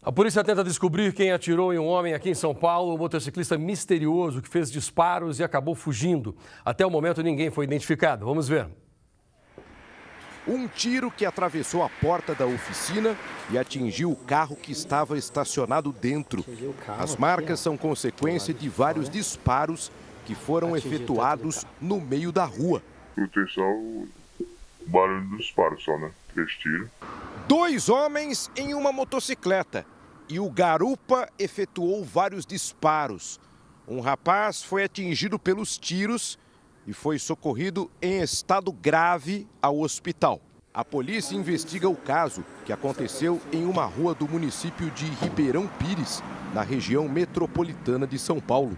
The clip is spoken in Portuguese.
A polícia tenta descobrir quem atirou em um homem aqui em São Paulo, um motociclista misterioso que fez disparos e acabou fugindo. Até o momento ninguém foi identificado. Vamos ver. Um tiro que atravessou a porta da oficina e atingiu o carro que estava estacionado dentro. As marcas são consequência de vários disparos que foram efetuados no meio da rua. Eu tenho só o barulho dos disparos, só, né? Três tiros. Dois homens em uma motocicleta e o garupa efetuou vários disparos. Um rapaz foi atingido pelos tiros e foi socorrido em estado grave ao hospital. A polícia investiga o caso, que aconteceu em uma rua do município de Ribeirão Pires, na região metropolitana de São Paulo.